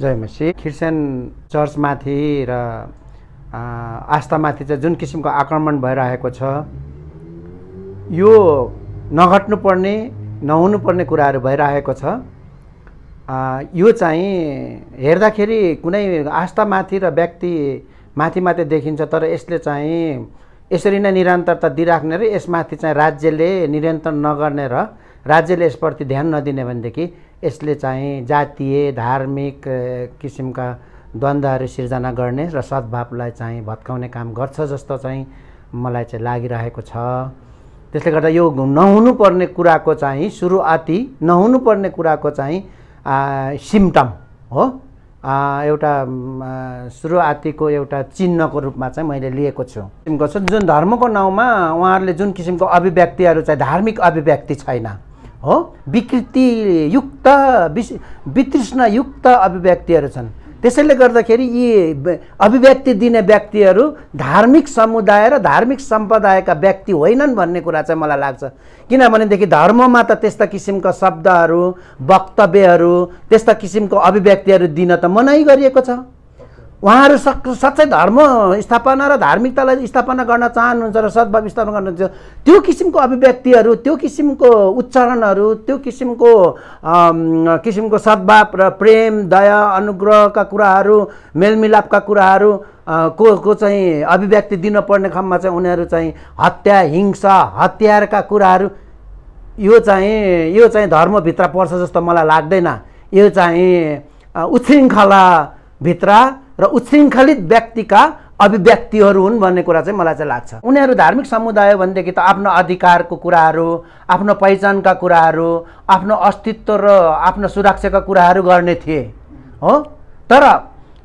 जय मसी क्रिस्चियन चर्चमाथि र आस्थामाथि चाहिँ जुन किसिमको आक्रमण भइरहेको छ यो नघट्नुपर्ने नहुनुपर्ने कुराहरू भइरहेको छ यो चाहिँ हेर्दाखेरि कुनै आस्थामाथि र व्यक्ति माथि माथि देखिन्छ तर यसले चाहिँ यसरी नै निरन्तरता दिइराख्ने र यसमाथि चाहिँ राज्यले निरन्तर नगर्ने र राज्यले यसप्रति ध्यान नदिने भनेदेखि यसले चाहिँ जातीय धार्मिक किसिमका द्वन्द्वहरू सिर्जना गर्ने र सद्भावलाई चाहिँ भत्काउने काम गर्छ जस्तो चाहिँ मलाई चाहिँ लागिरहेको छ त्यसले गर्दा यो नहुनुपर्ने कुराको चाहिँ सुरुआती नहुनुपर्ने कुराको चाहिँ सिम्टम हो एउटा सुरुआतीको एउटा चिन्हको रूपमा चाहिँ मैले लिएको छु जुन धर्मको नाउँमा उहाँहरूले जुन किसिमको अभिव्यक्तिहरू चाहिँ धार्मिक अभिव्यक्ति छैन हो विकृतियुक्त विस वितृष्णयुक्त अभिव्यक्तिहरू छन् त्यसैले गर्दाखेरि यी अभिव्यक्ति दिने व्यक्तिहरू धार्मिक समुदाय र धार्मिक सम्प्रदायका व्यक्ति होइनन् भन्ने कुरा चाहिँ मलाई लाग्छ किनभनेदेखि धर्ममा त त्यस्ता किसिमका शब्दहरू वक्तव्यहरू त्यस्ता किसिमको अभिव्यक्तिहरू दिन त मनाइ गरिएको छ उहाँहरू सक् साँच्चै धर्म स्थापना र धार्मिकतालाई स्थापना गर्न चाहनुहुन्छ र सद्भाव स्थापना गर्नुहुन्छ त्यो किसिमको अभिव्यक्तिहरू त्यो किसिमको उच्चारणहरू त्यो किसिमको किसिमको सद्भाव र प्रेम दया अनुग्रहका कुराहरू मेलमिलापका कुराहरू को को चाहिँ अभिव्यक्ति दिनुपर्ने क्रममा चाहिँ उनीहरू चाहिँ हत्या हिंसा हतियारका कुराहरू यो चाहिँ यो चाहिँ धर्मभित्र पर्छ जस्तो मलाई लाग्दैन यो चाहिँ उच्छृङ्खला भित्र र उच्छृङ्खलित व्यक्तिका अभिव्यक्तिहरू हुन् भन्ने कुरा चाहिँ मलाई चाहिँ लाग्छ उनीहरू धार्मिक समुदाय भनेदेखि त आफ्नो अधिकारको कुराहरू आफ्नो पहिचानका कुराहरू आफ्नो अस्तित्व र आफ्नो सुरक्षाका कुराहरू गर्ने थिए हो तर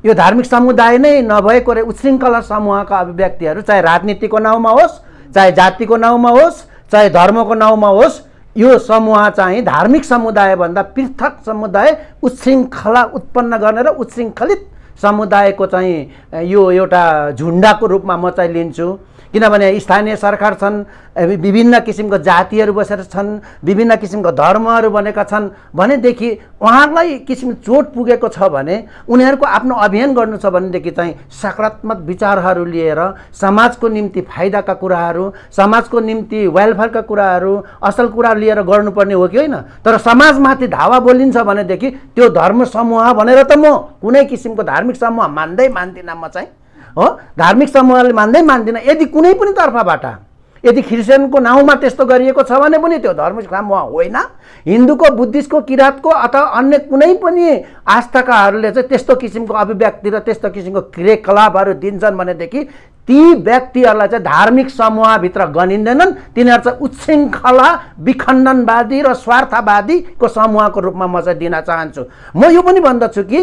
यो धार्मिक समुदाय नै नभएको र उच्छृङ्खला समूहका अभिव्यक्तिहरू चाहे राजनीतिको नाउँमा होस् चाहे जातिको नाउँमा होस् चाहे धर्मको नाउँमा होस् यो समूह चाहिँ धार्मिक समुदायभन्दा पृथक समुदाय उच्छृङ्खला उत्पन्न गर्ने र उच्छृङ्खलित समुदायको चाहिँ यो एउटा झुन्डाको रूपमा म चाहिँ लिन्छु किनभने स्थानीय सरकार छन् विभिन्न किसिमको जातिहरू बसेर छन् विभिन्न किसिमको धर्महरू बनेका छन् भनेदेखि उहाँलाई किसिम चोट पुगेको छ भने उनीहरूको आफ्नो अभियान गर्नु छ भनेदेखि चाहिँ सकारात्मक विचारहरू लिएर समाजको निम्ति फाइदाका कुराहरू समाजको निम्ति वेलफेयरका कुराहरू असल कुरा लिएर गर्नुपर्ने हो कि होइन तर समाजमाथि धावा बोलिन्छ भनेदेखि त्यो धर्म समूह भनेर त म कुनै किसिमको धार्मिक समूह मान्दै मान्दिनँ म चाहिँ हो धार्मिक समूहले मान्दै मान्दैन यदि कुनै पनि तर्फबाट यदि क्रिस्चियनको नाउँमा त्यस्तो गरिएको छ भने पनि त्यो धर्म समूह होइन हिन्दूको बुद्धिस्टको किराँतको अथवा अन्य कुनै पनि आस्थाकाहरूले चाहिँ त्यस्तो किसिमको अभिव्यक्ति र त्यस्तो किसिमको क्रियाकलापहरू दिन्छन् भनेदेखि ती व्यक्तिहरूलाई चाहिँ धार्मिक समूहभित्र गनिँदैनन् तिनीहरू चाहिँ उच्छृङ्खला विखण्डनवादी र स्वार्थवादीको समूहको रूपमा म चाहिँ दिन चाहन्छु म यो पनि भन्दछु कि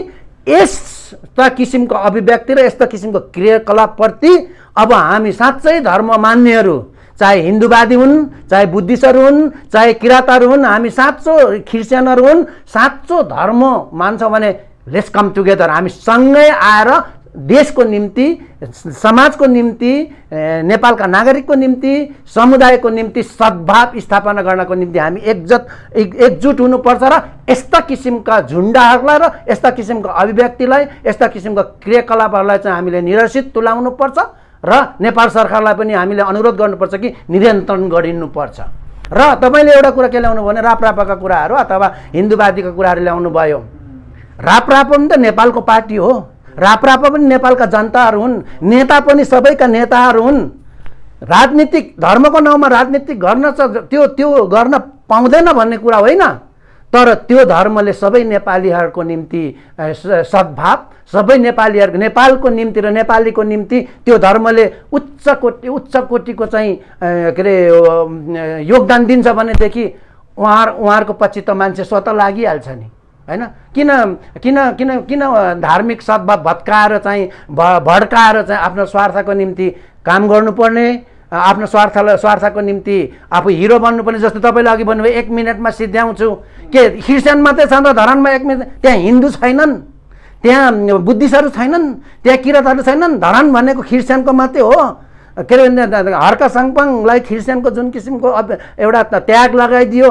यस यस्ता किसिमको अभिव्यक्ति र यस्ता किसिमको क्रियाकलापप्रति अब हामी साँच्चै धर्म मान्नेहरू चाहे हिन्दूवादी हुन् चाहे बुद्धिस्टहरू हुन् चाहे किराँतहरू हुन् हामी साँचो क्रिस्चियनहरू हुन् साँचो धर्म मान्छौँ भने लेट्स कम टुगेदर हामी सँगै आएर देशको निम्ति समाजको निम्ति नेपालका नागरिकको निम्ति समुदायको निम्ति सद्भाव स्थापना गर्नको निम्ति हामी एकजुट एक एकजुट हुनुपर्छ र यस्ता किसिमका झुन्डाहरूलाई र यस्ता किसिमका अभिव्यक्तिलाई यस्ता किसिमका क्रियाकलापहरूलाई चाहिँ हामीले निरसित पर्छ र नेपाल सरकारलाई पनि हामीले अनुरोध गर्नुपर्छ कि नियन्त्रण गरिनुपर्छ र तपाईँले एउटा कुरा के ल्याउनु भने रापरापाका कुराहरू अथवा हिन्दूवादीका कुराहरू ल्याउनु भयो रापराप पनि त नेपालको पार्टी हो राप्रापा पनि नेपालका जनताहरू हुन् नेता पनि सबैका नेताहरू हुन् राजनीतिक धर्मको नाउँमा राजनीतिक गर्न त त्यो त्यो गर्न पाउँदैन भन्ने कुरा होइन तर त्यो धर्मले सबै नेपालीहरूको निम्ति सद्भाव सबै नेपालीहरूको नेपालको निम्ति र नेपालीको निम्ति त्यो धर्मले उच्च कोटि उच्च कोटिको चाहिँ के अरे योगदान दिन्छ भनेदेखि उहाँ उहाँहरूको पछि त मान्छे स्वतः लागिहाल्छ नि होइन किन किन किन किन धार्मिक सद्भाव भत्काएर चाहिँ भ भड्काएर चाहिँ आफ्नो स्वार्थको निम्ति काम गर्नुपर्ने आफ्नो स्वार्थलाई स्वार्थको निम्ति आफू हिरो बन्नुपर्ने जस्तो तपाईँले अघि भन्नुभयो एक मिनटमा सिद्ध्याउँछु के क्रिस्चियन मात्रै छ त धरानमा एक मिनट त्यहाँ हिन्दू छैनन् त्यहाँ बुद्धिस्टहरू छैनन् त्यहाँ किराँतहरू छैनन् धरान भनेको क्रिस्चियनको मात्रै हो के अरे हर्का सङ्पङलाई क्रिस्चियनको जुन किसिमको एउटा त्याग लगाइदियो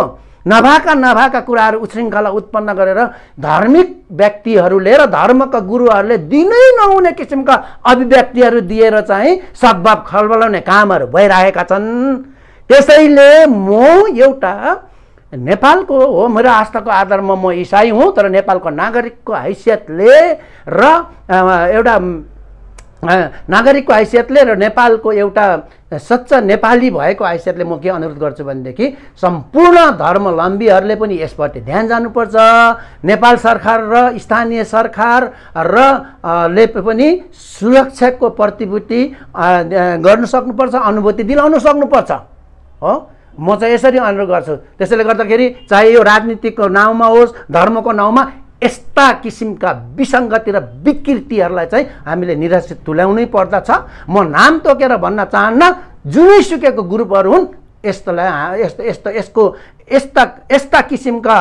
नभएका नभएका कुराहरू उच्छृङ्खला उत्पन्न गरेर धार्मिक व्यक्तिहरूले र धर्मका गुरुहरूले दिनै नहुने किसिमका अभिव्यक्तिहरू दिएर चाहिँ सद्भाव खलबलाउने कामहरू भइरहेका छन् त्यसैले म एउटा नेपालको हो मेरो आस्थाको आधारमा म इसाई हुँ तर नेपालको नागरिकको हैसियतले र एउटा नागरिकको हैसियतले र नेपालको एउटा सच्चा नेपाली भएको हैसियतले म के अनुरोध गर्छु भनेदेखि सम्पूर्ण धर्मलम्बीहरूले पनि यसपट्टि ध्यान जानुपर्छ नेपाल सरकार र स्थानीय सरकार र ले पनि सुरक्षाको प्रतिभूति गर्नु सक्नुपर्छ अनुभूति दिलाउनु सक्नुपर्छ हो म चाहिँ यसरी अनुरोध गर्छु त्यसैले गर्दाखेरि चाहे यो राजनीतिको नाउँमा होस् धर्मको नाउँमा यस्ता किसिमका विसङ्गति र विकृतिहरूलाई चाहिँ हामीले निराशित तुल्याउनै पर्दछ म नाम तोकेर भन्न चाहन्न जुनै सुकेको ग्रुपहरू हुन् यस्तोलाई यस्तो यस्तो यसको यस्ता यस्ता किसिमका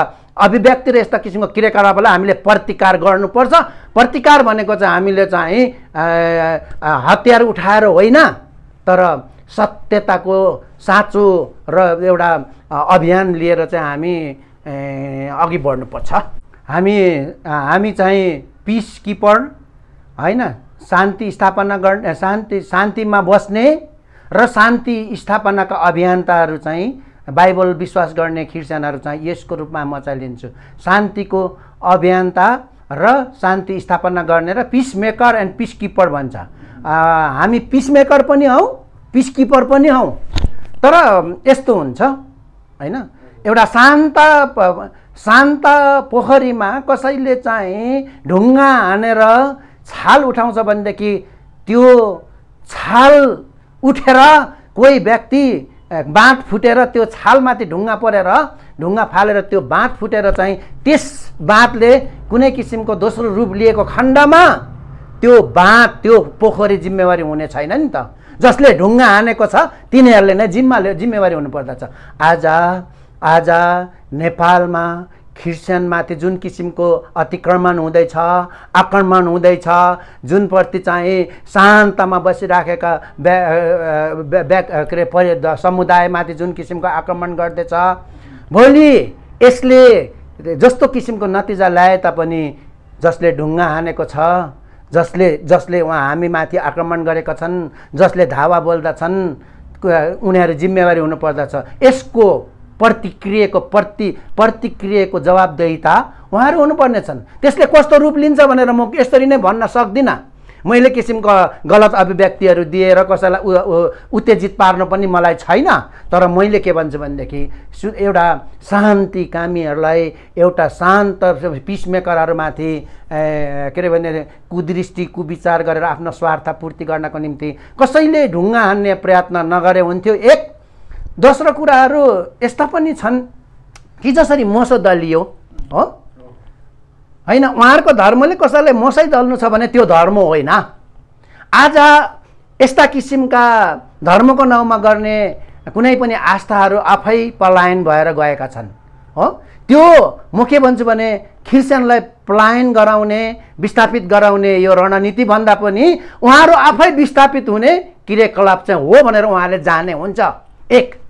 अभिव्यक्ति र यस्ता किसिमको क्रियाकलापलाई हामीले प्रतिकार गर्नुपर्छ प्रतिकार भनेको चाहिँ हामीले चाहिँ हतियार उठाएर होइन तर सत्यताको साँचो र एउटा अभियान लिएर चाहिँ हामी अघि बढ्नुपर्छ हामी हामी चाहिँ पिस किपर होइन शान्ति स्थापना गर्ने शान्ति शान्तिमा बस्ने र शान्ति स्थापनाका अभियन्ताहरू चाहिँ बाइबल विश्वास गर्ने खिर्सानहरू चाहिँ यसको रूपमा म चाहिँ लिन्छु शान्तिको अभियन्ता र शान्ति स्थापना गर्ने र peace maker and peace keeper भन्छ हामी पिस मेकर पनि हौ पिस किपर पनि हौ तर यस्तो हुन्छ होइन एउटा शान्त शान्त पोखरीमा कसैले चाहिँ ढुङ्गा हानेर छाल उठाउँछ भनेदेखि त्यो छाल उठेर कोही व्यक्ति बाँध फुटेर त्यो छालमाथि ढुङ्गा परेर ढुङ्गा फालेर त्यो बाँध फुटेर चाहिँ त्यस बाँधले कुनै किसिमको दोस्रो रूप लिएको खण्डमा त्यो बाँध त्यो पोखरी जिम्मेवारी हुने छैन नि त जसले ढुङ्गा हानेको छ तिनीहरूले नै जिम्मा जिम्मेवारी हुनुपर्दछ आज आज नेपालमा क्रिस्चियनमाथि जुन किसिमको अतिक्रमण हुँदैछ आक्रमण हुँदैछ जुनप्रति चाहिँ शान्तमा बसिराखेका व्या के अरे परि समुदायमाथि जुन किसिमको आक्रमण गर्दैछ भोलि यसले जस्तो किसिमको नतिजा ल्याए तापनि जसले ढुङ्गा हानेको छ जसले जसले उहाँ हामीमाथि आक्रमण गरेका छन् जसले धावा बोल्दछन् उनीहरू जिम्मेवारी हुनुपर्दछ यसको प्रतिक्रियाको प्रति प्रतिक्रियाको जवाबदेहिता उहाँहरू हुनुपर्ने छन् त्यसले कस्तो रूप लिन्छ भनेर म यसरी नै भन्न सक्दिनँ मैले किसिमको गलत अभिव्यक्तिहरू दिएर कसैलाई उत्तेजित पार्नु पनि मलाई छैन तर मैले के भन्छु भनेदेखि सु एउटा शान्ति कामीहरूलाई एउटा शान्त पिसमेकरहरूमाथि के अरे भने कुदृष्टि कुविचार गरेर आफ्नो स्वार्थ पूर्ति गर्नको निम्ति कसैले ढुङ्गा हान्ने प्रयत्न नगरे हुन्थ्यो एक दोस्रो कुराहरू यस्ता पनि छन् कि जसरी मसो दलियो हो होइन उहाँहरूको धर्मले कसैलाई मसै दल्नु छ भने त्यो धर्म होइन आज यस्ता किसिमका धर्मको नाउँमा गर्ने कुनै पनि आस्थाहरू आफै पलायन भएर गएका छन् हो त्यो म के भन्छु भने क्रिस्चियनलाई पलायन गराउने विस्थापित गराउने यो रणनीति भन्दा पनि उहाँहरू आफै विस्थापित हुने क्रियाकलाप चाहिँ हो भनेर उहाँले जाने हुन्छ एक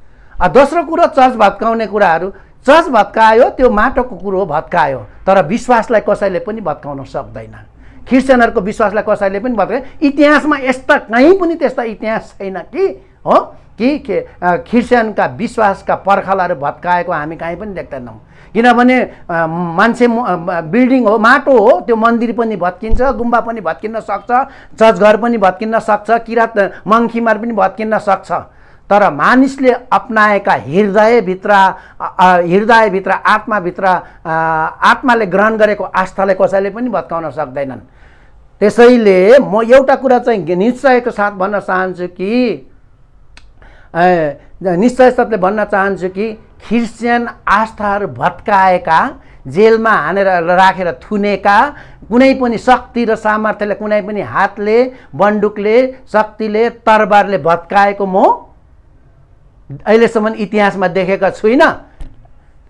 दोस्रो कुरो चर्च भत्काउने कुराहरू चर्च भत्कायो त्यो माटोको कुरो भत्कायो तर विश्वासलाई कसैले पनि भत्काउन सक्दैन क्रिस्चियनहरूको विश्वासलाई कसैले पनि भत्कायो इतिहासमा यस्ता कहीँ पनि त्यस्ता इतिहास छैन कि हो कि के क्रिस्चियनका विश्वासका पर्खालहरू भत्काएको हामी कहीँ पनि देख्दैनौँ किनभने मान्छे बिल्डिङ हो माटो हो त्यो मन्दिर पनि भत्किन्छ गुम्बा पनि भत्किन सक्छ चर्च घर पनि भत्किन सक्छ किराँत मङ्खीमार पनि भत्किन सक्छ तर मानिसले अप्नाएका हृदयभित्र हृदयभित्र आत्माभित्र आत्माले ग्रहण गरेको आस्थालाई कसैले पनि भत्काउन सक्दैनन् त्यसैले म एउटा कुरा चाहिँ निश्चयको साथ भन्न चाहन्छु कि निश्चय साथले भन्न चाहन्छु कि क्रिस्चियन आस्थाहरू भत्काएका जेलमा हानेर राखेर थुनेका कुनै पनि शक्ति र सामर्थ्यले कुनै पनि हातले बन्दुकले शक्तिले तरबारले भत्काएको म अहिलेसम्म इतिहासमा देखेको छुइनँ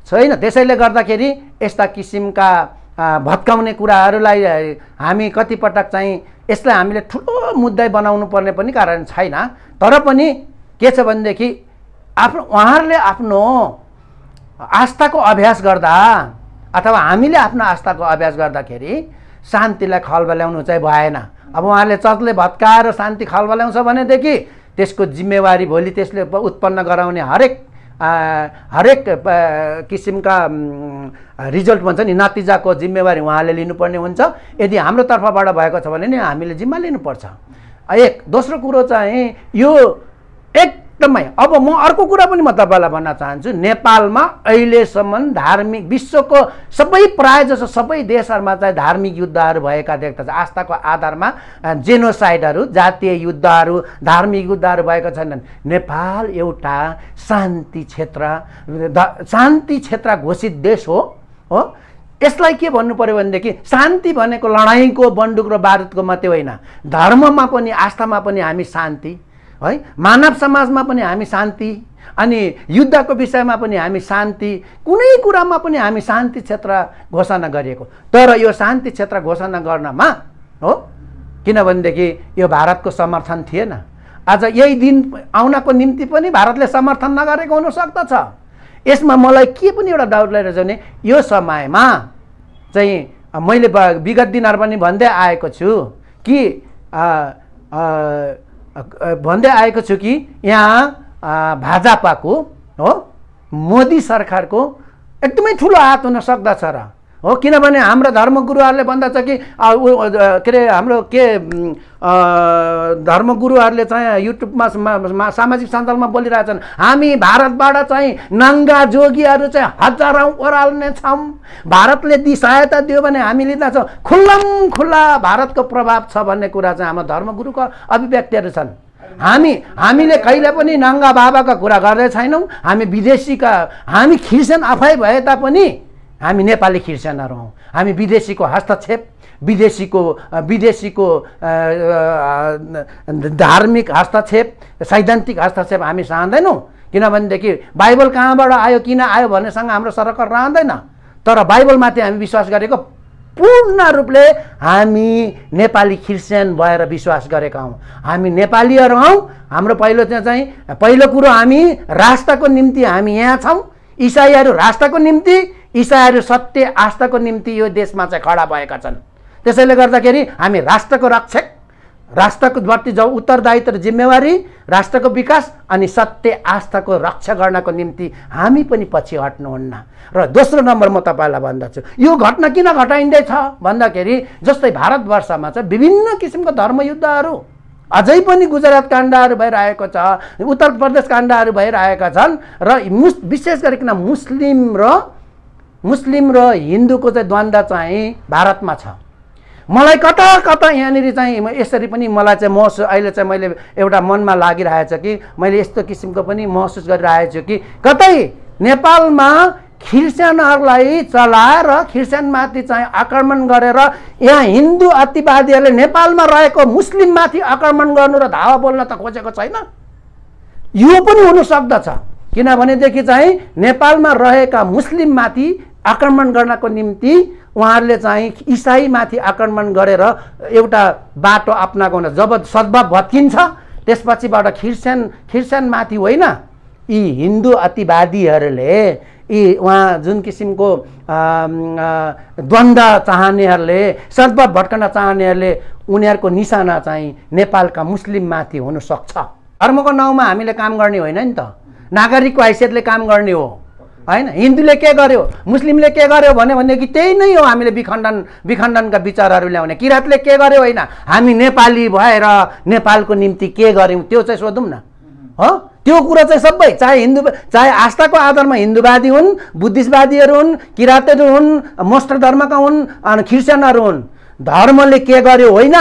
छैन त्यसैले गर्दाखेरि यस्ता किसिमका भत्काउने कुराहरूलाई हामी कतिपटक चाहिँ यसलाई हामीले ठुलो मुद्दै बनाउनु पर्ने पनि कारण छैन तर पनि के छ भनेदेखि आफ्नो उहाँहरूले आफ्नो आस्थाको अभ्यास गर्दा अथवा हामीले आफ्नो आस्थाको अभ्यास गर्दाखेरि शान्तिलाई खलबल्याउनु चाहिँ भएन अब उहाँहरूले चर्चले भत्काएर शान्ति खलबल्याउँछ भनेदेखि त्यसको जिम्मेवारी भोलि त्यसले उत्पन्न गराउने हरेक हरेक किसिमका रिजल्ट भन्छ नि नतिजाको जिम्मेवारी उहाँले लिनुपर्ने हुन्छ यदि हाम्रो तर्फबाट भएको छ भने नि हामीले जिम्मा लिनुपर्छ एक दोस्रो कुरो चाहिँ यो एकदमै अब म अर्को कुरा पनि म तपाईँलाई भन्न चाहन्छु नेपालमा अहिलेसम्म धार्मिक विश्वको सबै प्रायः जसो सबै देशहरूमा चाहिँ धार्मिक युद्धहरू भएका देख्दछ आस्थाको आधारमा जेनोसाइडहरू जातीय युद्धहरू धार्मिक युद्धहरू भएका छैनन् नेपाल एउटा शान्ति क्षेत्र शान्ति क्षेत्र घोषित देश हो हो यसलाई के भन्नु पऱ्यो भनेदेखि शान्ति भनेको लडाइँको बन्दुक र बारुदको मात्रै होइन धर्ममा पनि आस्थामा पनि हामी शान्ति है मानव समाजमा पनि हामी शान्ति अनि युद्धको विषयमा पनि हामी शान्ति कुनै कुरामा पनि हामी शान्ति क्षेत्र घोषणा गरिएको तर यो शान्ति क्षेत्र घोषणा गर्नमा हो किनभनेदेखि यो भारतको समर्थन थिएन आज यही दिन आउनको निम्ति पनि भारतले समर्थन नगरेको हुनसक्दछ यसमा मलाई के पनि एउटा डाउट लगाइरहेछ भने यो समयमा चाहिँ मैले विगत दिनहरू पनि भन्दै आएको छु कि आ, आ, भन्दै आएको छु कि यहाँ भाजपाको हो मोदी सरकारको एकदमै ठुलो हात हुन सक्दछ र हो किनभने हाम्रो धर्मगुरुहरूले छ कि के अरे हाम्रो के धर्मगुरुहरूले चाहिँ युट्युबमा सामाजिक सञ्जालमा बोलिरहेछन् हामी भारतबाट चाहिँ नङ्गा जोगीहरू चाहिँ हजारौँ ओह्राल्ने छौँ भारतले दि सहायता दियो भने हामी छौँ खुल्लम खुल्ला भारतको प्रभाव छ भन्ने कुरा चाहिँ हाम्रो धर्मगुरुको अभिव्यक्तिहरू छन् हामी हामीले कहिले पनि नङ्गा बाबाका कुरा गर्दै छैनौँ हामी विदेशीका हामी क्रिस्चियन आफै भए तापनि हामी नेपाली क्रिस्चियनहरू हौँ हामी विदेशीको हस्तक्षेप विदेशीको विदेशीको धार्मिक हस्तक्षेप सैद्धान्तिक हस्तक्षेप हामी सहँदैनौँ किनभनेदेखि बाइबल कहाँबाट आयो किन आयो भन्नेसँग हाम्रो सरकार रहँदैन तर बाइबलमाथि हामी विश्वास गरेको पूर्ण रूपले हामी नेपाली क्रिस्चियन भएर विश्वास गरेका हौँ हामी नेपालीहरू हौँ हाम्रो पहिलो चाहिँ पहिलो कुरो हामी राष्ट्रको निम्ति हामी यहाँ छौँ इसाईहरू राष्ट्रको निम्ति इसाईहरू सत्य आस्थाको निम्ति यो देशमा चाहिँ खडा भएका छन् त्यसैले गर्दाखेरि हामी राष्ट्रको रक्षक राष्ट्रको प्रति जाउँ उत्तरदायित्व र जिम्मेवारी राष्ट्रको विकास अनि सत्य आस्थाको रक्षा गर्नको निम्ति हामी पनि पछि हट्नुहुन्न र दोस्रो नम्बर म तपाईँलाई भन्दछु यो घटना किन घटाइँदैछ भन्दाखेरि जस्तै भारतवर्षमा चाहिँ विभिन्न किसिमको धर्मयुद्धहरू अझै पनि गुजरात काण्डहरू भइरहेको छ उत्तर प्रदेश काण्डहरू भइरहेका छन् र मुस् विशेष गरिकन मुस्लिम र मुस्लिम र हिन्दूको चाहिँ द्वन्द्व चाहिँ भारतमा छ मलाई कता कता यहाँनिर चाहिँ यसरी पनि मलाई चाहिँ महसुस अहिले चाहिँ मैले एउटा मनमा लागिरहेको छ कि मैले यस्तो किसिमको पनि महसुस गरिरहेको छु कि कतै नेपालमा ख्रिस्चियनहरूलाई चलाएर ख्रिस्चियनमाथि चाहिँ आक्रमण गरेर यहाँ हिन्दू अतिवादीहरूले नेपालमा रहेको मुस्लिममाथि आक्रमण गर्नु र धावा बोल्न त खोजेको छैन यो पनि हुनु सक्दछ किनभनेदेखि चाहिँ नेपालमा रहेका मुस्लिममाथि आक्रमण गर्नको निम्ति उहाँहरूले चाहिँ इसाईमाथि आक्रमण गरेर एउटा बाटो अप्नाएको हुन जब सद्भाव भत्किन्छ त्यसपछिबाट ख्रिस्चियन माथि होइन यी हिन्दू अतिवादीहरूले यी उहाँ जुन किसिमको द्वन्द्व चाहनेहरूले सद्भाव भट्कन चाहनेहरूले उनीहरूको निशाना चाहिँ नेपालका मुस्लिममाथि हुनसक्छ धर्मको नाउँमा हामीले काम गर्ने होइन नि त नागरिकको हैसियतले काम गर्ने हो होइन हिन्दूले के गर्यो मुस्लिमले के गर्यो भन्यो भनेदेखि त्यही नै हो हामीले विखण्डन विखण्डनका विचारहरू ल्याउने किराँतले के गर्यो होइन हामी नेपाली भएर नेपालको निम्ति के गऱ्यौँ त्यो चाहिँ सोधौँ न हो त्यो कुरा चाहिँ सबै चाहे हिन्दू चाहे आस्थाको आधारमा हिन्दूवादी हुन् बुद्धिस्टवादीहरू हुन् किराँतहरू हुन् मोस्ट धर्मका हुन् अनि क्रिस्चियनहरू हुन् धर्मले के गर्यो होइन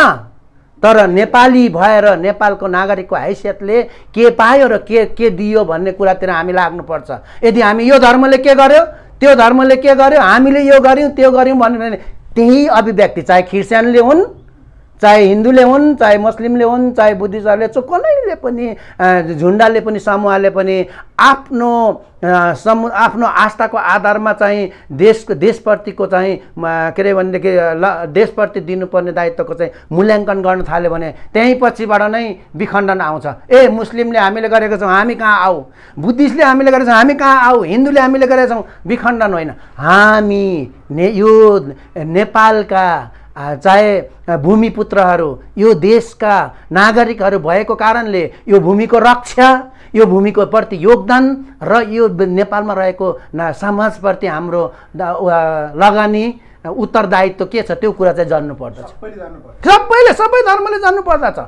तर नेपाली भएर नेपालको नागरिकको हैसियतले के पायो र के के दियो भन्ने कुरातिर हामी लाग्नुपर्छ यदि हामी यो धर्मले के गर्यो त्यो धर्मले के गर्यो हामीले यो गऱ्यौँ त्यो गऱ्यौँ भन्यो भने त्यही अभिव्यक्ति चाहे क्रिस्चियनले हुन् चाहे हिन्दूले हुन् चाहे मुस्लिमले हुन् चाहे बुद्धिस्टहरूले चाहिँ कसैले पनि झुन्डाले पनि समूहले पनि आफ्नो समु आफ्नो आस्थाको आधारमा चाहिँ देशको देशप्रतिको चाहिँ के अरे भनेदेखि ल देशप्रति दिनुपर्ने दायित्वको चाहिँ मूल्याङ्कन गर्न थाल्यो भने त्यहीँ पछिबाट नै विखण्डन आउँछ ए मुस्लिमले हामीले गरेको छौँ हामी कहाँ आऊ बुद्धिस्टले हामीले गरेको छौँ हामी कहाँ आऊ हिन्दूले हामीले गरेका छौँ विखण्डन होइन हामी ने यो नेपालका चाहे भूमिपुत्रहरू यो देशका नागरिकहरू भएको कारणले यो भूमिको रक्षा यो भूमिको प्रति योगदान र यो नेपालमा रहेको समाजप्रति हाम्रो लगानी उत्तरदायित्व के छ त्यो कुरा चाहिँ जान्नु पर्दछ सबैले सबै धर्मले जान्नु पर्दछ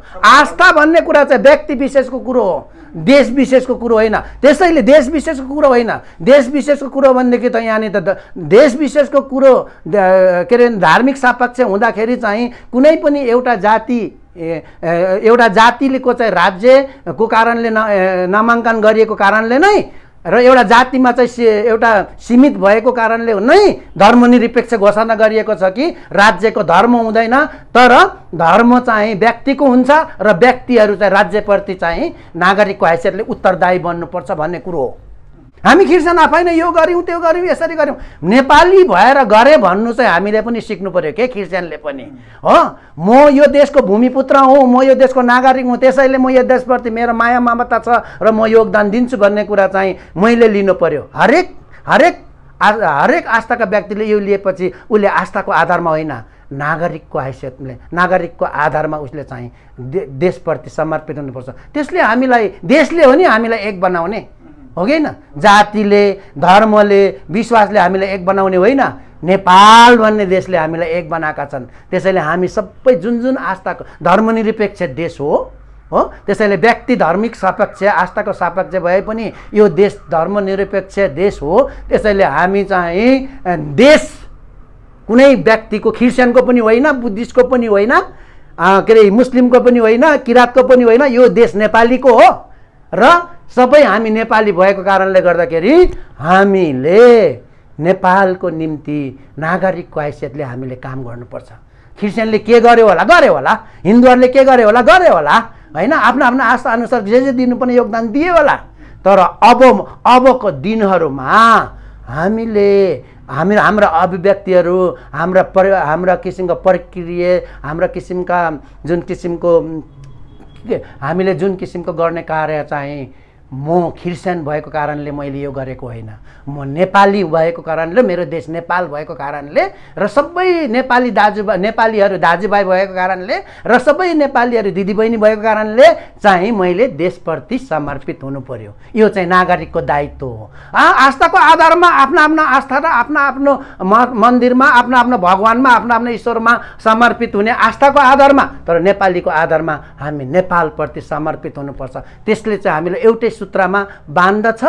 आस्था भन्ने कुरा चाहिँ व्यक्ति विशेषको कुरो हो देश विशेषको कुरो होइन त्यसैले देश विशेषको कुरो होइन देश विशेषको कुरो भनेदेखि त यहाँनिर त देश विशेषको कुरो के अरे धार्मिक सापक्ष हुँदाखेरि चाहिँ कुनै पनि एउटा जाति एउटा जातिलेको चाहिँ राज्यको कारणले न नामाङ्कन गरिएको कारणले नै र एउटा जातिमा चाहिँ एउटा सीमित भएको कारणले नै धर्मनिरपेक्ष घोषणा गरिएको छ कि राज्यको धर्म हुँदैन तर धर्म चाहिँ व्यक्तिको हुन्छ र व्यक्तिहरू चाहिँ राज्यप्रति चाहिँ नागरिकको हैसियतले उत्तरदायी बन्नुपर्छ भन्ने कुरो हो हामी खिर्सना पाइन यो गऱ्यौँ त्यो गऱ्यौँ यसरी गऱ्यौँ नेपाली भएर गरे भन्नु चाहिँ हामीले पनि सिक्नु पऱ्यो के खिर्सानले पनि हो म यो देशको भूमिपुत्र हुँ म यो देशको नागरिक हुँ त्यसैले म यो देशप्रति मेरो माया ममता छ र म योगदान दिन्छु भन्ने कुरा चाहिँ मैले लिनु पऱ्यो हरेक हरेक हरेक आस्थाका व्यक्तिले यो लिएपछि उसले आस्थाको आधारमा होइन नागरिकको हैसियतले नागरिकको आधारमा उसले चाहिँ दे देशप्रति समर्पित हुनुपर्छ त्यसले हामीलाई देशले हो नि हामीलाई एक बनाउने हो कि होइन जातिले धर्मले विश्वासले हामीलाई एक बनाउने होइन नेपाल भन्ने देशले हामीलाई एक बनाएका छन् त्यसैले हामी सबै जुन जुन आस्थाको धर्मनिरपेक्ष देश हो हो त्यसैले व्यक्ति धार्मिक सापेक्ष आस्थाको सापेक्ष भए पनि यो देश धर्मनिरपेक्ष देश हो त्यसैले हामी चाहिँ देश कुनै व्यक्तिको क्रिस्चियनको पनि होइन बुद्धिस्टको पनि होइन के अरे मुस्लिमको पनि होइन किराँतको पनि होइन यो देश नेपालीको हो र सबै हामी नेपाली भएको कारणले गर्दाखेरि हामीले नेपालको निम्ति नागरिकको हैसियतले हामीले काम गर्नुपर्छ क्रिस्चियनले के गर्यो होला गर्यो होला हिन्दूहरूले के गर्यो होला गरे होला होइन आफ्नो आफ्नो आस्था अनुसार जे जे दिनुपर्ने योगदान दिए होला तर अब अबको दिनहरूमा हामीले हामी हाम्रा अभिव्यक्तिहरू हाम्रा पर हाम्रा किसिमका प्रक्रिया हाम्रा किसिमका जुन किसिमको हामीले जुन किसिमको गर्ने कार्य चाहिँ म क्रिस्चियन भएको कारणले मैले यो गरेको होइन म नेपाली भएको कारणले मेरो देश नेपाल भएको कारणले र सबै नेपाली दाजुभाइ नेपालीहरू दाजुभाइ भएको कारणले र सबै नेपालीहरू दिदीबहिनी भएको कारणले चाहिँ मैले देशप्रति समर्पित हुनु पर्यो यो चाहिँ नागरिकको दायित्व हो आ आस्थाको आधारमा आफ्ना आफ्नो आस्था र आफ्ना आफ्नो मन्दिरमा आफ्नो आफ्नो भगवान्मा आफ्नो आफ्नो ईश्वरमा समर्पित हुने आस्थाको आधारमा तर नेपालीको आधारमा हामी नेपालप्रति समर्पित हुनुपर्छ त्यसले चाहिँ हामीले एउटै सूत्रमा बाँध्दछ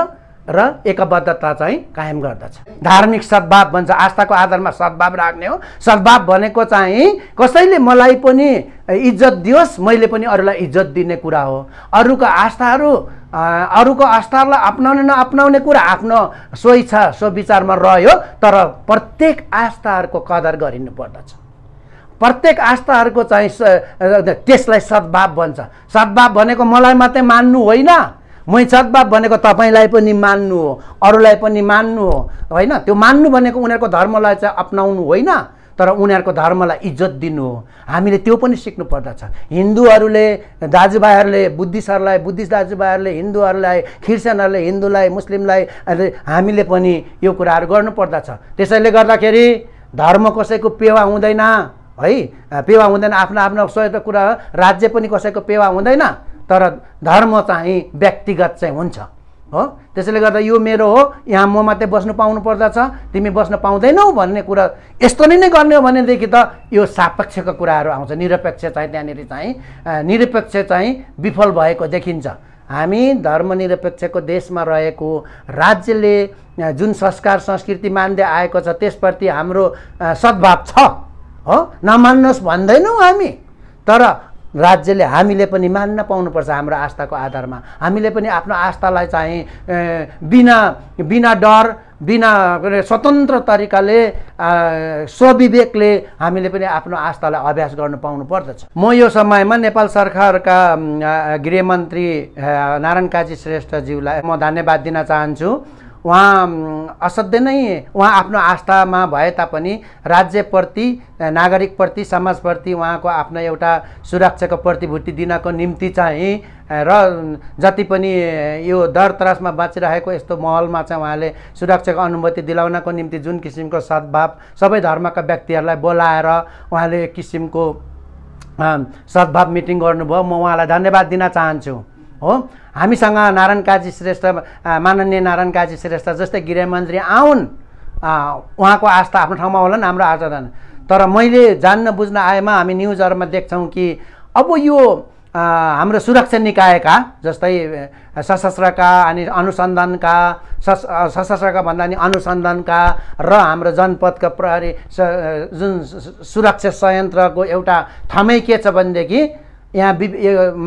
र एकबद्धता चाहिँ कायम गर्दछ धार्मिक सद्भाव भन्छ आस्थाको आधारमा सद्भाव राख्ने हो सद्भाव भनेको चाहिँ कसैले मलाई पनि इज्जत दियोस् मैले पनि अरूलाई इज्जत दिने कुरा हो अरूको आस्थाहरू अरूको आस्थाहरूलाई अप्नाउने नअप्नाउने कुरा आफ्नो सो विचारमा रह्यो तर प्रत्येक आस्थाहरूको कदर गरिनु पर्दछ प्रत्येक आस्थाहरूको चाहिँ त्यसलाई सद्भाव भन्छ सद्भाव भनेको मलाई मात्रै मान्नु होइन मै सद्भाव भनेको तपाईँलाई पनि मान्नु हो अरूलाई पनि मान्नु हो होइन त्यो मान्नु भनेको उनीहरूको धर्मलाई चाहिँ अप्नाउनु होइन तर उनीहरूको धर्मलाई इज्जत दिनु हो हामीले त्यो पनि सिक्नु पर्दछ हिन्दूहरूले दाजुभाइहरूले बुद्धिस्टहरूलाई बुद्धिस्ट दाजुभाइहरूले हिन्दूहरूलाई क्रिस्चियनहरूले हिन्दूलाई मुस्लिमलाई हामीले पनि यो कुराहरू गर्नुपर्दछ त्यसैले गर्दाखेरि धर्म कसैको पेवा हुँदैन है पेवा हुँदैन आफ्नो आफ्नो स्वायत्त कुरा हो राज्य पनि कसैको पेवा हुँदैन तर धर्म चाहिँ व्यक्तिगत चाहिँ हुन्छ हो त्यसैले गर्दा यो मेरो हो यहाँ म मात्रै बस्नु पाउनु पर्दछ तिमी बस्न पाउँदैनौ भन्ने कुरा यस्तो नै नै गर्ने हो भनेदेखि त यो सापेक्षको कुराहरू आउँछ निरपेक्ष चाहिँ त्यहाँनिर चाहिँ निरपेक्ष चाहिँ विफल भएको देखिन्छ हामी धर्मनिरपेक्षको देशमा रहेको राज्यले जुन संस्कार संस्कृति मान्दै आएको छ त्यसप्रति हाम्रो सद्भाव छ हो नमान्नुहोस् भन्दैनौँ हामी तर राज्यले हामीले पनि मान्न पाउनुपर्छ हाम्रो आस्थाको आधारमा हामीले पनि आफ्नो आस्थालाई चाहिँ बिना बिना डर बिना स्वतन्त्र तरिकाले स्वविवेकले हामीले पनि आफ्नो आस्थालाई अभ्यास गर्नु पाउनु पर्दछ म यो समयमा नेपाल सरकारका गृहमन्त्री नारायण काजी श्रेष्ठज्यूलाई म धन्यवाद दिन चाहन्छु उहाँ असाध्यै नै उहाँ आफ्नो आस्थामा भए तापनि राज्यप्रति नागरिकप्रति समाजप्रति उहाँको आफ्नो एउटा सुरक्षाको प्रतिभूति दिनको निम्ति चाहिँ र जति पनि यो दर त्रासमा बाँचिरहेको यस्तो महलमा चाहिँ उहाँले सुरक्षाको अनुमति दिलाउनको निम्ति जुन किसिमको सद्भाव सबै धर्मका व्यक्तिहरूलाई बोलाएर उहाँले एक किसिमको सद्भाव मिटिङ गर्नुभयो म उहाँलाई धन्यवाद दिन चाहन्छु हो हामीसँग नारायण काजी श्रेष्ठ माननीय नारायण काजी श्रेष्ठ जस्तै गृहमन्त्री आउन् उहाँको आस्था आफ्नो ठाउँमा होला नि हाम्रो आस्था तर मैले जान्न बुझ्न आएमा हामी न्युजहरूमा देख्छौँ कि अब यो हाम्रो सुरक्षा निकायका जस्तै सशस्त्रका अनि अनुसन्धानका सशस्त्रका भन्दा नि अनुसन्धानका र हाम्रो जनपदका प्रहरी जुन सुरक्षा संयन्त्रको एउटा थमै के छ भनेदेखि यहाँ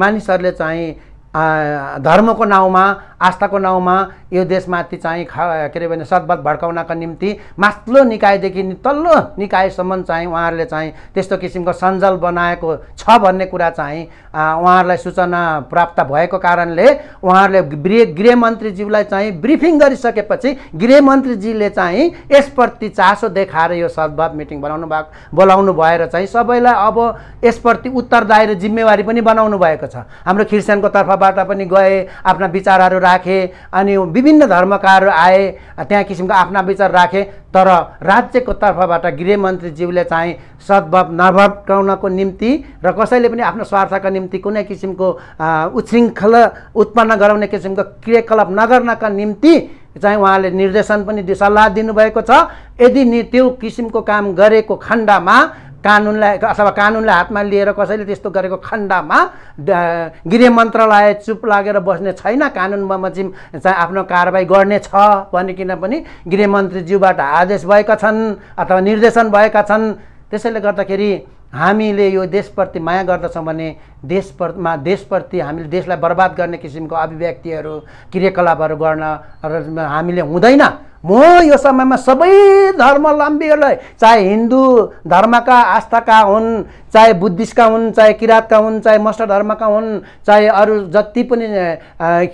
मानिसहरूले चाहिँ धर्मको नाउँमा आस्थाको नाउँमा यो देशमाथि चाहिँ खा के अरे भने सद्भाव भड्काउनका निम्ति मास्लो निकायदेखि तल्लो निकायसम्म चाहिँ उहाँहरूले चाहिँ त्यस्तो किसिमको सञ्जाल बनाएको छ भन्ने कुरा चाहिँ उहाँहरूलाई सूचना प्राप्त भएको कारणले उहाँहरूले गृह गृहमन्त्रीज्यूलाई चाहिँ ब्रिफिङ गरिसकेपछि गृहमन्त्रीजीले चाहिँ यसप्रति चासो देखाएर यो सद्भाव मिटिङ बनाउनु भएको बोलाउनु भएर चाहिँ सबैलाई अब यसप्रति उत्तरदायी र जिम्मेवारी पनि बनाउनु भएको छ हाम्रो खिर्सानको तर्फबाट पनि गए आफ्ना विचारहरू राखे अनि विभिन्न धर्मकाहरू आए त्यहाँ किसिमको आफ्ना विचार राखे तर राज्यको तर्फबाट गृहमन्त्रीज्यूले चाहिँ सद्भव नभट्काउनको निम्ति र कसैले पनि आफ्नो स्वार्थका निम्ति कुनै किसिमको उच्छृङ्खल उत्पन्न गराउने किसिमको क्रियाकलाप नगर्नका निम्ति चाहिँ उहाँले निर्देशन पनि सल्लाह दिनुभएको छ यदि नि त्यो किसिमको काम गरेको खण्डमा कानुनलाई अथवा कानुनलाई हातमा लिएर कसैले त्यस्तो गरेको खण्डमा गृह मन्त्रालय चुप लागेर बस्ने छैन कानुनमा चाहिँ चाहिँ आफ्नो कारवाही गर्नेछ भनिकन पनि गृहमन्त्रीज्यूबाट आदेश भएका छन् अथवा निर्देशन भएका छन् त्यसैले गर्दाखेरि हामीले यो देशप्रति माया गर्दछौँ भने देशप्रमा देशप्रति हामीले देशलाई बर्बाद गर्ने किसिमको अभिव्यक्तिहरू क्रियाकलापहरू गर्न र हामीले हुँदैन म यो समयमा सबै धर्मावलम्बीहरूलाई चाहे हिन्दू धर्मका आस्थाका हुन् चाहे बुद्धिस्टका हुन् चाहे किराँतका हुन् चाहे मस्ट धर्मका हुन् चाहे अरू जति पनि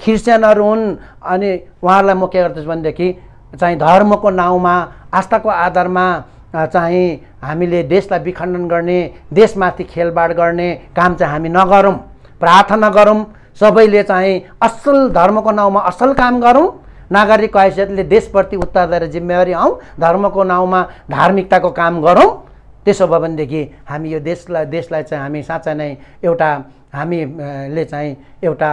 क्रिस्चियनहरू हुन् अनि उहाँहरूलाई म के गर्दैछु भनेदेखि चाहिँ धर्मको नाउँमा आस्थाको आधारमा चाहिँ हामीले देशलाई विखण्डन गर्ने देशमाथि खेलबाड गर्ने काम चाहिँ हामी नगरौँ प्रार्थना गरौँ सबैले चाहिँ असल धर्मको नाउँमा असल काम गरौँ नागरिकको हैसियतले देशप्रति उत्तरदायी जिम्मेवारी आउँ धर्मको नाउँमा धार्मिकताको काम गरौँ त्यसो भयो भनेदेखि हामी यो देशलाई देशलाई चाहिँ हामी साँच्चै नै एउटा हामीले चाहिँ एउटा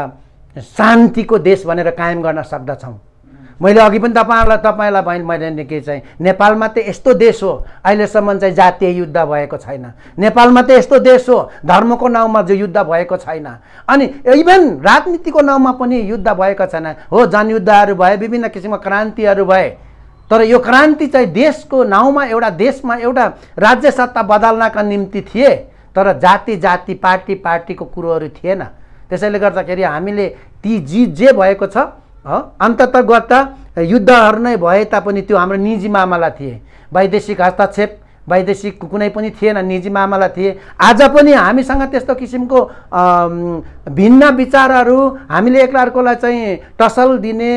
शान्तिको देश भनेर कायम गर्न सक्दछौँ मैले अघि पनि तपाईँहरूलाई तपाईँलाई भएन मैले के चाहिँ नेपालमा त यस्तो देश हो अहिलेसम्म चाहिँ जातीय युद्ध भएको छैन नेपालमा त यस्तो देश हो धर्मको नाउँमा जो युद्ध भएको छैन अनि इभन राजनीतिको नाउँमा पनि युद्ध भएको छैन हो जनयुद्धहरू भए विभिन्न किसिमका क्रान्तिहरू भए तर यो क्रान्ति चाहिँ देशको नाउँमा एउटा देशमा एउटा राज्य सत्ता बदल्नका निम्ति थिए तर जाति जाति पार्टी पार्टीको कुरोहरू थिएन त्यसैले गर्दाखेरि हामीले ती जी जे भएको छ अन्तत गर्दा युद्धहरू नै भए तापनि त्यो हाम्रो निजी मामला थिए वैदेशिक हस्तक्षेप वैदेशिक कुनै पनि थिएन निजी मामला थिए आज पनि हामीसँग त्यस्तो किसिमको भिन्न विचारहरू हामीले एक्ला चाहिँ टसल दिने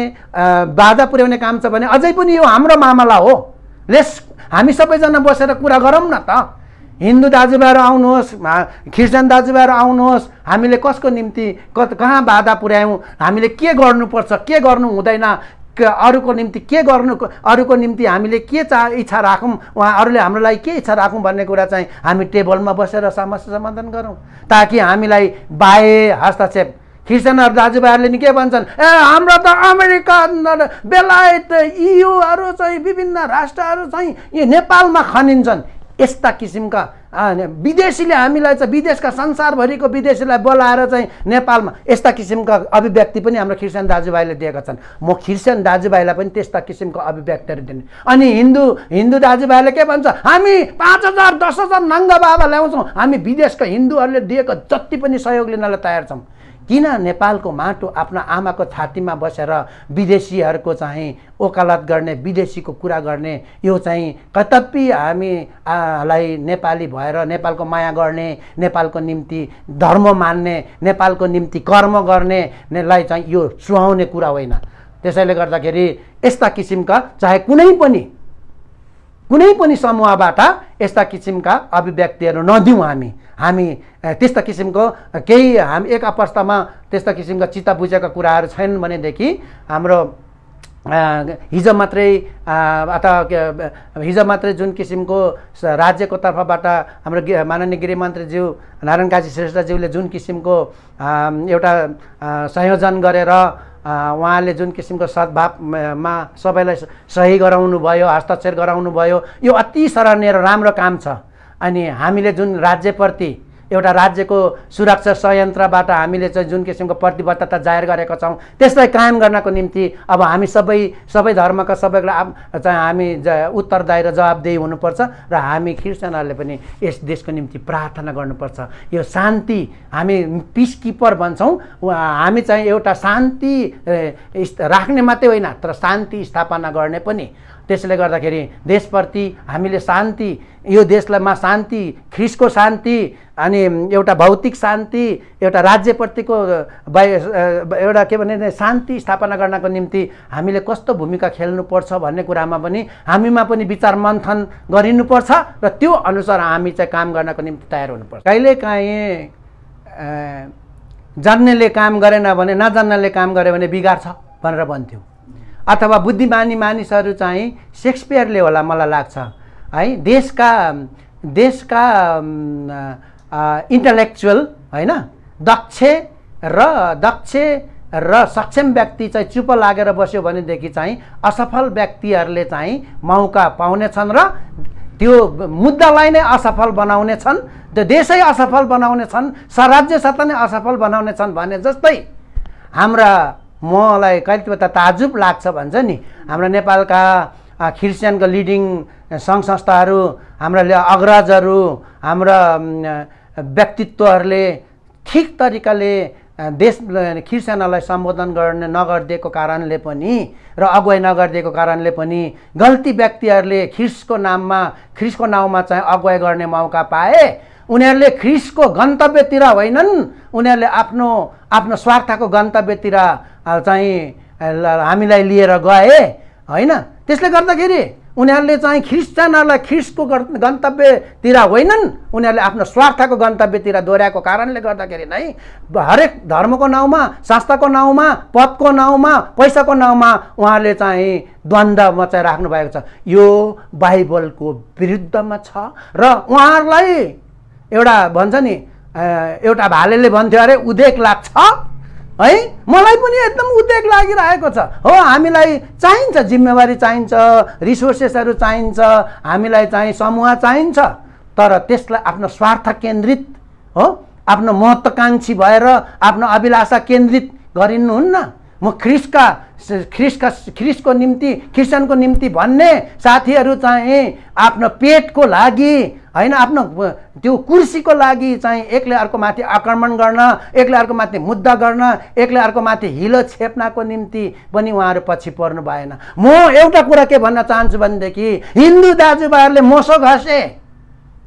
बाधा पुर्याउने काम छ भने अझै पनि यो हाम्रो मामला हो लेस हामी सबैजना बसेर कुरा गरौँ न त हिन्दू दाजुभाइहरू आउनुहोस् क्रिस्चियन दाजुभाइहरू आउनुहोस् हामीले कसको निम्ति कहाँ बाधा पुर्यायौँ हामीले के गर्नुपर्छ के गर्नु हुँदैन अरूको निम्ति के गर्नु अरूको निम्ति हामीले के चा इच्छा राखौँ उहाँ अरूले हाम्रो लागि के इच्छा राखौँ भन्ने कुरा चाहिँ हामी टेबलमा बसेर समस्या समाधान गरौँ ताकि हामीलाई बाहे हस्तक्षेप क्रिस्चियनहरू दाजुभाइहरूले नि के भन्छन् ए हाम्रो त अमेरिका बेलायत युहरू चाहिँ विभिन्न राष्ट्रहरू चाहिँ यी नेपालमा खनिन्छन् यस्ता किसिमका विदेशीले हामीलाई चाहिँ विदेशका संसारभरिको विदेशीलाई बोलाएर चाहिँ नेपालमा यस्ता किसिमका अभिव्यक्ति पनि हाम्रो क्रिस्चियन दाजुभाइले दिएका छन् म क्रिस्चियन दाजुभाइलाई पनि त्यस्ता किसिमको अभिव्यक्तिहरू दिने अनि हिन्दू हिन्दू दाजुभाइले के भन्छ हामी पाँच हजार दस हजार नङ्गा बाबा ल्याउँछौँ हामी विदेशका हिन्दूहरूले दिएको जति पनि सहयोग लिनलाई तयार छौँ किन नेपालको माटो आफ्नो आमाको छातीमा बसेर विदेशीहरूको चाहिँ ओकालत गर्ने विदेशीको कुरा गर्ने यो चाहिँ कतपि हामीलाई नेपाली भएर नेपालको माया गर्ने नेपालको निम्ति धर्म मान्ने नेपालको निम्ति कर्म गर्नेलाई चाहिँ यो सुहाउने कुरा होइन त्यसैले गर्दाखेरि यस्ता किसिमका चाहे कुनै पनि कुनै पनि समूहबाट यस्ता किसिमका अभिव्यक्तिहरू नदिउँ हामी हामी त्यस्ता किसिमको केही हामी एक अवस्थामा त्यस्ता किसिमका चित्त बुझेका कुराहरू छैनन् भनेदेखि हाम्रो हिजो मात्रै अथवा हिजो मात्रै जुन किसिमको राज्यको तर्फबाट हाम्रो माननीय गृहमन्त्रीज्यू नारायण काजी श्रेष्ठज्यूले जुन किसिमको एउटा संयोजन गरेर उहाँले जुन किसिमको सद्भावमा सबैलाई सही गराउनु भयो हस्ताक्षर गराउनु भयो यो अति सराहनीय र राम्रो काम छ अनि हामीले जुन राज्यप्रति एउटा राज्यको सुरक्षा संयन्त्रबाट हामीले चाहिँ जुन किसिमको प्रतिबद्धता जाहेर गरेका छौँ त्यसलाई कायम गर्नको निम्ति अब हामी सबै सबै धर्मका सबैको चाहिँ हामी उत्तरदायी र जवाबदेही हुनुपर्छ र हामी क्रिस्चियनहरूले पनि यस देशको निम्ति प्रार्थना गर्नुपर्छ यो शान्ति हामी पिस किपर भन्छौँ हामी चाहिँ एउटा शान्ति राख्ने मात्रै होइन तर शान्ति स्थापना गर्ने पनि त्यसले गर्दाखेरि देशप्रति हामीले शान्ति यो देशलाईमा शान्ति ख्रिसको शान्ति अनि एउटा भौतिक शान्ति एउटा राज्यप्रतिको एउटा के भने शान्ति स्थापना गर्नको निम्ति हामीले कस्तो भूमिका खेल्नुपर्छ भन्ने कुरामा पनि हामीमा पनि विचार मन्थन गरिनुपर्छ र त्यो अनुसार हामी चाहिँ काम गर्नको निम्ति तयार हुनुपर्छ कहिलेकाहीँ जान्नेले काम गरेन भने नजान्नेले काम गर्यो भने बिगार्छ भनेर भन्थ्यौँ अथवा बुद्धिमानी मानिसहरू चाहिँ सेक्सपियरले होला मलाई लाग्छ है देशका देशका इन्टलेक्चुअल होइन दक्ष र दक्ष र सक्षम व्यक्ति चाहिँ चुप लागेर बस्यो भनेदेखि चाहिँ असफल व्यक्तिहरूले चाहिँ मौका पाउनेछन् र त्यो मुद्दालाई नै असफल बनाउनेछन् त्यो देशै असफल बनाउनेछन् स्वराज्य सत्ता नै असफल बनाउने छन् भने जस्तै हाम्रा मलाई कहिले त ताजुब लाग्छ भन्छ नि हाम्रो नेपालका क्रिस्चियनको लिडिङ सङ्घ संस्थाहरू हाम्रा अग्रजहरू हाम्रा व्यक्तित्वहरूले ठिक तरिकाले देश क्रिस्चियनहरूलाई सम्बोधन गर्ने नगरिदिएको कारणले पनि र अगुवाई नगरिदिएको कारणले पनि गल्ती व्यक्तिहरूले ख्रिसको नाममा ख्रिसको नाउँमा चाहिँ अगुवाई गर्ने मौका पाए उनीहरूले ख्रिसको गन्तव्यतिर होइनन् उनीहरूले आफ्नो आफ्नो स्वार्थको गन्तव्यतिर चाहिँ हामीलाई लिएर गए होइन त्यसले गर्दाखेरि उनीहरूले चाहिँ ख्रिस्चियनहरूलाई ख्रिस्टको गन्तव्यतिर होइनन् उनीहरूले आफ्नो स्वार्थको गन्तव्यतिर दोहोऱ्याएको कारणले गर्दाखेरि नै हरेक धर्मको नाउँमा संस्थाको नाउँमा पदको नाउँमा पैसाको नाउँमा उहाँहरूले चाहिँ द्वन्द्वमा चाहिँ भएको छ यो बाइबलको विरुद्धमा छ र उहाँहरूलाई एउटा भन्छ नि एउटा भालेले भन्थ्यो अरे उदेक लाग्छ है मलाई पनि एकदम उद्वेग लागिरहेको छ हो हामीलाई चाहिन्छ जिम्मेवारी चाहिन्छ रिसोर्सेसहरू चाहिन्छ हामीलाई चाहिँ समूह चाहिन्छ तर त्यसलाई आफ्नो स्वार्थ केन्द्रित हो आफ्नो महत्त्वकाङ्क्षी भएर आफ्नो अभिलाषा केन्द्रित गरिनुहुन्न म ख्रिसका ख्रिसका ख्रिसको निम्ति क्रिस्चियनको निम्ति भन्ने साथीहरू चाहिँ आफ्नो पेटको लागि होइन आफ्नो त्यो कुर्सीको लागि चाहिँ एकले अर्को माथि आक्रमण गर्न एकले अर्को माथि मुद्दा गर्न एकले अर्को माथि हिलो छेप्नको निम्ति पनि उहाँहरू पछि पर्नु भएन म एउटा कुरा के भन्न चाहन्छु भनेदेखि हिन्दू दाजुभाइहरूले मसो घसे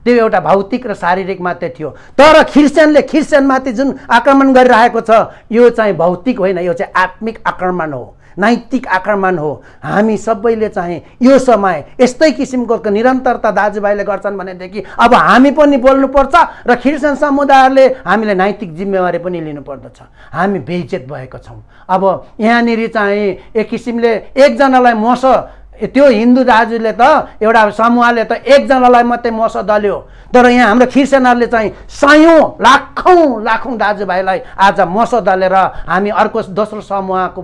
त्यो एउटा भौतिक र शारीरिक मात्रै थियो तर ख्रिस्चियनले ख्रिस्चियनमाथि जुन आक्रमण गरिरहेको छ यो चाहिँ भौतिक होइन यो चाहिँ आत्मिक आक्रमण हो नैतिक आक्रमण हो हामी सबैले चाहिँ यो समय यस्तै किसिमको निरन्तरता दाजुभाइले गर्छन् भनेदेखि अब हामी पनि बोल्नुपर्छ र ख्रिस्चियन समुदायहरूले हामीले नैतिक जिम्मेवारी पनि लिनुपर्दछ हामी बेइज्जत भएको छौँ अब यहाँनिर चाहिँ एक किसिमले एकजनालाई मस त्यो हिन्दू दाजुले त एउटा समूहले त एकजनालाई मात्रै मस दल्यो तर यहाँ हाम्रो क्रिस्चियनहरूले चाहिँ सयौँ लाखौँ लाखौँ दाजुभाइलाई आज मस दलेर हामी अर्को दोस्रो समूहको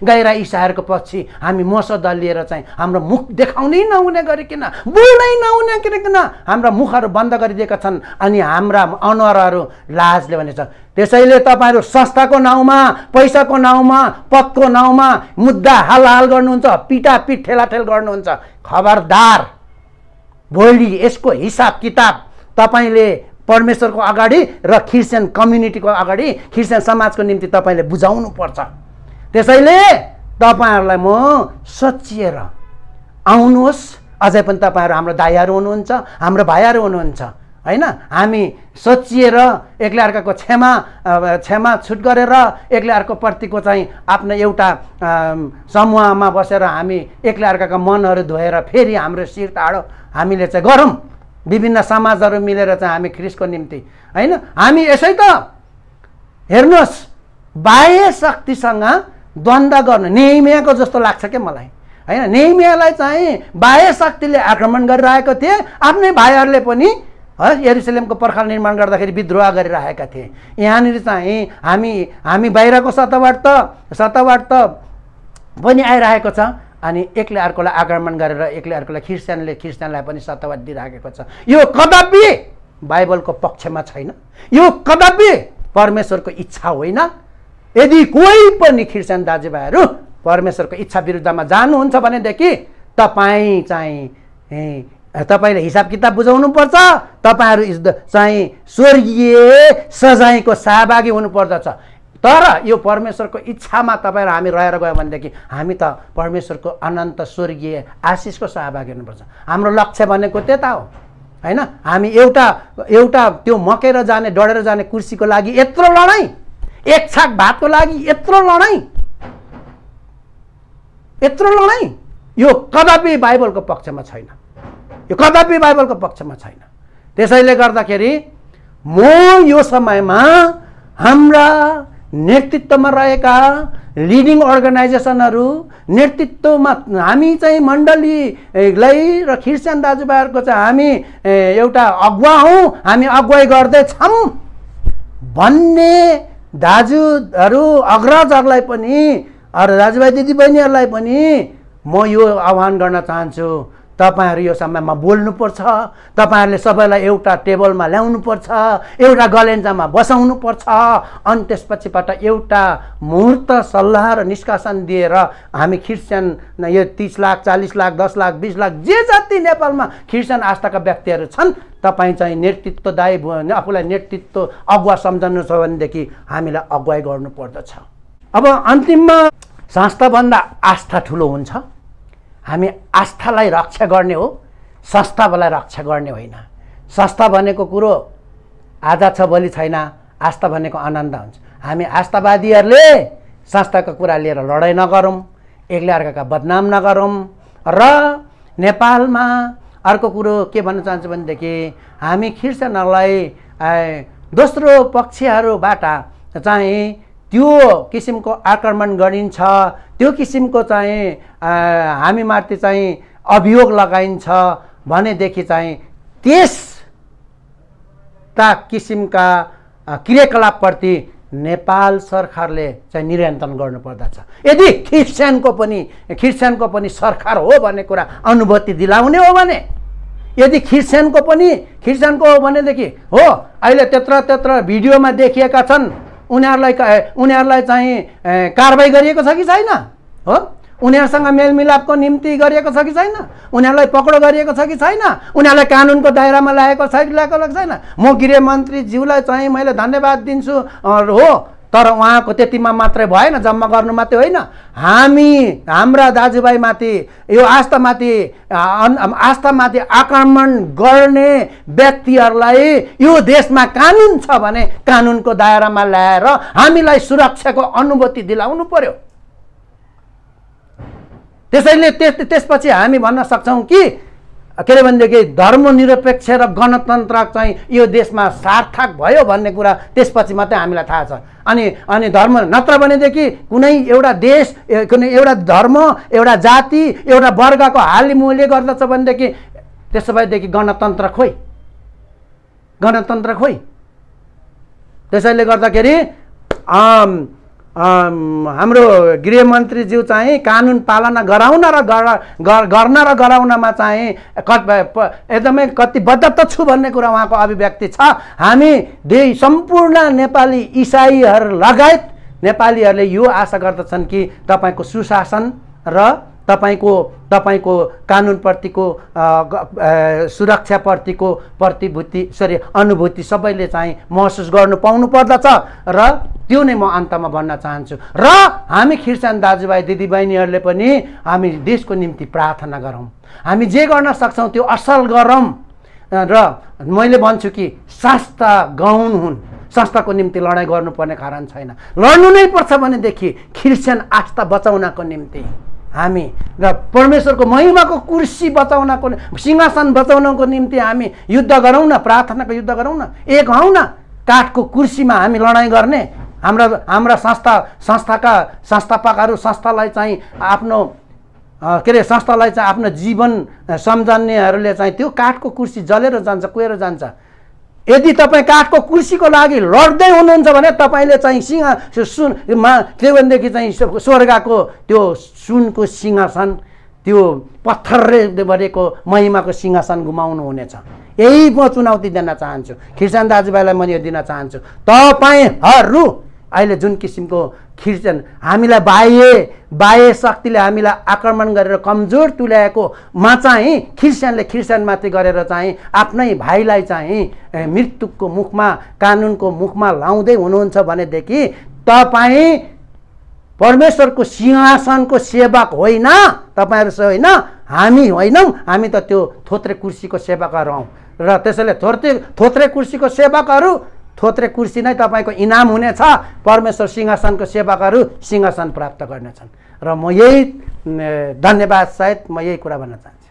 पछि गहिरा इसाहरूको पछि हामी मस दलिएर चाहिँ हाम्रो मुख देखाउनै नहुने गरिकन बोल्नै नहुने गरिकन हाम्रा मुखहरू बन्द गरिदिएका छन् अनि हाम्रा अनुहारहरू लाजले भनेछ त्यसैले तपाईँहरू संस्थाको नाउँमा पैसाको नाउँमा पदको नाउँमा मुद्दा हालहाल गर्नुहुन्छ पिटापिट ठेलाठेल गर्नुहुन्छ खबरदार भोलि यसको हिसाब किताब तपाईँले परमेश्वरको अगाडि र क्रिस्चियन कम्युनिटीको अगाडि क्रिस्चियन समाजको निम्ति तपाईँले बुझाउनु पर्छ त्यसैले तपाईँहरूलाई म सचिएर आउनुहोस् अझै पनि तपाईँहरू हाम्रो दाइहरू हुनुहुन्छ हाम्रो भाइहरू हुनुहुन्छ होइन हामी सोचिएर एक्लै अर्काको क्षमा क्षमा छुट गरेर एक्लै अर्को प्रतिको चाहिँ आफ्नो एउटा समूहमा बसेर हामी एक्लै अर्काको मनहरू धोएर फेरि हाम्रो शिर टाढो हामीले चाहिँ गरौँ विभिन्न समाजहरू मिलेर चाहिँ हामी ख्रिसको निम्ति होइन हामी यसै त हेर्नुहोस् बाह्य शक्तिसँग द्वन्द गर्नु नेमियाको जस्तो लाग्छ क्या मलाई होइन नेमियालाई चाहिँ बाह्य शक्तिले आक्रमण गरिरहेको थिए आफ्नै भाइहरूले पनि है यरुसलेमको पर्खाल निर्माण गर्दाखेरि विद्रोह गरेर आएका थिए यहाँनिर चाहिँ हामी हामी बाहिरको सतहबाट त सतहबाट त पनि आइरहेको छ अनि एकले अर्कोलाई आक्रमण गरेर एकले अर्कोलाई ख्रिस्चियनले ख्रिस्चियनलाई पनि सतहबाट दिइराखेको छ यो कदापि बाइबलको पक्षमा छैन यो कदापि परमेश्वरको इच्छा होइन यदि कोही पनि ख्रिस्चियन दाजुभाइहरू परमेश्वरको इच्छा विरुद्धमा जानुहुन्छ भनेदेखि तपाईँ चाहिँ तपाईँले हिसाब किताब बुझाउनु पर्छ तपाईँहरू चाहिँ स्वर्गीय सजायको सहभागी हुनुपर्दछ तर यो परमेश्वरको इच्छामा तपाईँहरू हामी रहेर गयो भनेदेखि हामी त परमेश्वरको अनन्त स्वर्गीय आशिषको सहभागी हुनुपर्छ हाम्रो लक्ष्य भनेको त्यता हो होइन हामी एउटा एउटा त्यो मकेर जाने डढेर जाने कुर्सीको लागि यत्रो लडाइँ एक छाक भातको लागि यत्रो लडाइँ यत्रो लडाइँ यो कदापि बाइबलको पक्षमा छैन यो कदापि बाइबलको पक्षमा छैन त्यसैले गर्दाखेरि म यो समयमा हाम्रा नेतृत्वमा रहेका लिडिङ अर्गनाइजेसनहरू नेतृत्वमा हामी चाहिँ मण्डलीलाई र ख्रिस्चियन दाजुभाइहरूको चाहिँ हामी एउटा अगुवा हौ हामी अगुवाई गर्दैछौँ भन्ने दाजुहरू अग्रजहरूलाई पनि अरू दाजुभाइ दिदीबहिनीहरूलाई पनि म यो आह्वान गर्न चाहन्छु तपाईँहरू यो समयमा बोल्नुपर्छ तपाईँहरूले सबैलाई एउटा टेबलमा ल्याउनुपर्छ एउटा गलेन्जामा बसाउनुपर्छ अनि त्यसपछिबाट एउटा मुहुर्त सल्लाह र निष्कासन दिएर हामी क्रिस्चियन यो तिस लाख चालिस लाख दस लाख बिस लाख जे जति नेपालमा क्रिस्चियन आस्थाका व्यक्तिहरू छन् तपाईँ चाहिँ नेतृत्वदायी भयो आफूलाई नेतृत्व अगुवा सम्झनु छ भनेदेखि हामीलाई अगुवाई गर्नुपर्दछ अब अन्तिममा संस्थाभन्दा आस्था ठुलो हुन्छ हामी आस्थालाई रक्षा गर्ने हो संस्थालाई रक्षा गर्ने होइन संस्था भनेको कुरो आज छ भोलि छैन आस्था भनेको आनन्द हुन्छ हामी आस्थावादीहरूले संस्थाको कुरा लिएर लडाइँ नगरौँ एक्लै अर्काका बदनाम नगरौँ र नेपालमा अर्को कुरो के भन्न चाहन्छु भनेदेखि हामी क्रिस्चियनहरूलाई दोस्रो पक्षहरूबाट चाहिँ त्यो किसिमको आक्रमण गरिन्छ त्यो किसिमको चाहिँ हामीमाथि चाहिँ अभियोग लगाइन्छ भनेदेखि चाहिँ त्यस ता किसिमका क्रियाकलापप्रति नेपाल सरकारले चाहिँ निरन्तरण गर्नुपर्दछ यदि क्रिस्चियनको पनि क्रिस्चियनको पनि सरकार हो भन्ने कुरा अनुभूति दिलाउने हो भने यदि क्रिस्चियनको पनि क्रिस्चियनको हो भनेदेखि हो अहिले त्यत्र त्यत्र भिडियोमा देखिएका छन् उनीहरूलाई उनीहरूलाई चाहिँ कारवाही गरिएको छ कि छैन हो उनीहरूसँग मेलमिलापको निम्ति गरिएको छ कि छैन उनीहरूलाई पक्रो गरिएको छ कि छैन उनीहरूलाई कानुनको दायरामा ल्याएको छ कि ल्याएको छैन म गृहमन्त्रीज्यूलाई चाहिँ मैले धन्यवाद दिन्छु हो तर उहाँको त्यतिमा मात्रै भएन जम्मा गर्नु मात्रै होइन हामी हाम्रा दाजुभाइमाथि यो आस्थामाथि आस्थामाथि आक्रमण गर्ने व्यक्तिहरूलाई यो देशमा कानुन छ भने कानुनको दायरामा ल्याएर हामीलाई सुरक्षाको अनुभूति दिलाउनु पर्यो त्यसैले त्यस त्यसपछि हामी भन्न सक्छौँ कि के अरे भनेदेखि धर्मनिरपेक्ष र गणतन्त्र चाहिँ यो देशमा सार्थक भयो भन्ने कुरा त्यसपछि मात्रै हामीलाई थाहा छ अनि अनि धर्म नत्र भनेदेखि कुनै एउटा देश कुनै एउटा धर्म एउटा जाति एउटा वर्गको मूल्य गर्दछ भनेदेखि त्यसो भएदेखि गणतन्त्र खोइ गणतन्त्र खोइ त्यसैले गर्दाखेरि हाम्रो गृहमन्त्रीज्यू चाहिँ कानुन पालना गराउन र गर्न र गराउनमा चाहिँ एकदमै कतिबद्ध त छु भन्ने कुरा उहाँको अभिव्यक्ति छ हामी दुई सम्पूर्ण नेपाली इसाईहरू लगायत नेपालीहरूले यो आशा गर्दछन् कि तपाईँको सुशासन र तपाईँको तपाईँको कानुनप्रतिको सुरक्षाप्रतिको प्रतिभूति सरी अनुभूति सबैले चाहिँ महसुस गर्नु पाउनु पर्दछ र त्यो नै म अन्तमा भन्न चाहन्छु र हामी खिर्सान दाजुभाइ दिदीबहिनीहरूले पनि हामी देशको निम्ति प्रार्थना गरौँ हामी जे गर्न सक्छौँ त्यो असल गरौँ र मैले भन्छु कि संस्था गाउन हुन् संस्थाको निम्ति लडाइँ गर्नुपर्ने कारण छैन लड्नु नै पर्छ भनेदेखि खिर्सियन आस्था बचाउनको निम्ति हामी र परमेश्वरको महिमाको कुर्सी बचाउनको सिंहासन बचाउनको निम्ति हामी युद्ध गरौँ न प्रार्थनाको युद्ध गरौँ न एक हौ न काठको कुर्सीमा हामी लडाइँ गर्ने हाम्रा हाम्रा संस्था संस्थाका संस्थापकहरू संस्थालाई चाहिँ आफ्नो के अरे संस्थालाई चाहिँ आफ्नो जीवन सम्झन्नेहरूले चाहिँ त्यो काठको कुर्सी जलेर जान्छ कुएर जान्छ यदि तपाईँ काठको कुर्सीको लागि लड्दै हुनुहुन्छ भने तपाईँले चाहिँ सिंह सुन त्यो भनेदेखि चाहिँ स्वर्गको त्यो सुनको सिंहासन त्यो पत्थरले भरेको महिमाको सिंहासन गुमाउनु हुनेछ यही म चुनौती दिन चाहन्छु खिर्सान दाजुभाइलाई म यो दिन चाहन्छु तपाईँहरू अहिले जुन किसिमको खिच्छन् हामीलाई बाह्य बाह्य शक्तिले हामीलाई आक्रमण गरेर कमजोर तुल्याएकोमा चाहिँ ख्रिस्चियन क्रिस्चियनमाथि गरेर चाहिँ आफ्नै भाइलाई चाहिँ मृत्युको मुखमा कानुनको मुखमा लाउँदै हुनुहुन्छ भनेदेखि तपाईँ परमेश्वरको सिंहासनको सेवक होइन तपाईँहरू होइन हामी होइनौँ हामी त त्यो थोत्रे कुर्सीको सेवकहरू हौँ र त्यसैले थोत्रे थोत्रे कुर्सीको सेवकहरू थोत्रे कुर्सी नै तपाईँको इनाम हुनेछ परमेश्वर सिंहासनको सेवकहरू सिंहासन प्राप्त गर्नेछन् र म यही धन्यवाद सहित म यही कुरा भन्न चाहन्छु